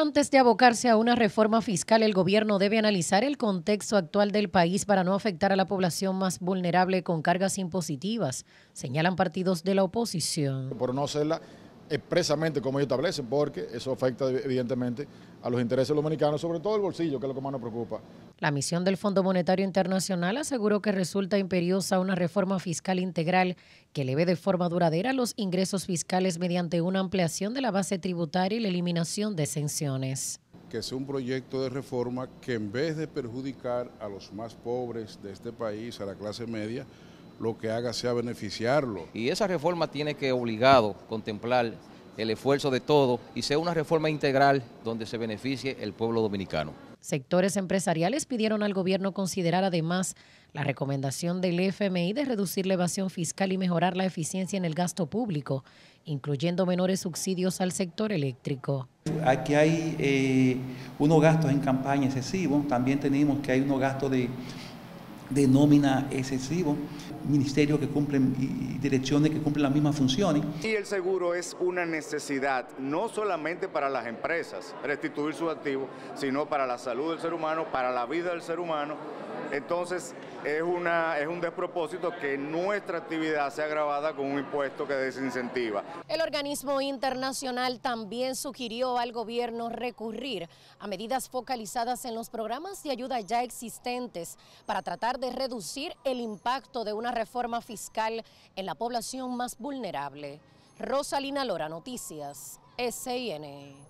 Antes de abocarse a una reforma fiscal, el gobierno debe analizar el contexto actual del país para no afectar a la población más vulnerable con cargas impositivas, señalan partidos de la oposición. Por no expresamente como ellos establecen, porque eso afecta evidentemente a los intereses dominicanos, sobre todo el bolsillo, que es lo que más nos preocupa. La misión del Fondo Monetario Internacional aseguró que resulta imperiosa una reforma fiscal integral que eleve de forma duradera los ingresos fiscales mediante una ampliación de la base tributaria y la eliminación de exenciones. Que es un proyecto de reforma que en vez de perjudicar a los más pobres de este país, a la clase media, lo que haga sea beneficiarlo. Y esa reforma tiene que obligado contemplar el esfuerzo de todos y sea una reforma integral donde se beneficie el pueblo dominicano. Sectores empresariales pidieron al gobierno considerar además la recomendación del FMI de reducir la evasión fiscal y mejorar la eficiencia en el gasto público, incluyendo menores subsidios al sector eléctrico. Aquí hay eh, unos gastos en campaña excesivos, también tenemos que hay unos gastos de de nómina excesivo, ministerios que cumplen y direcciones que cumplen las mismas funciones. Y el seguro es una necesidad, no solamente para las empresas, restituir sus activos, sino para la salud del ser humano, para la vida del ser humano entonces, es, un despropósito que nuestra actividad sea agravada con un impuesto que desincentiva. El organismo internacional también sugirió al gobierno recurrir a medidas focalizadas en los programas de ayuda ya existentes para tratar de reducir el impacto de una reforma fiscal en la población más vulnerable. Rosalina Lora, Noticias, SIN.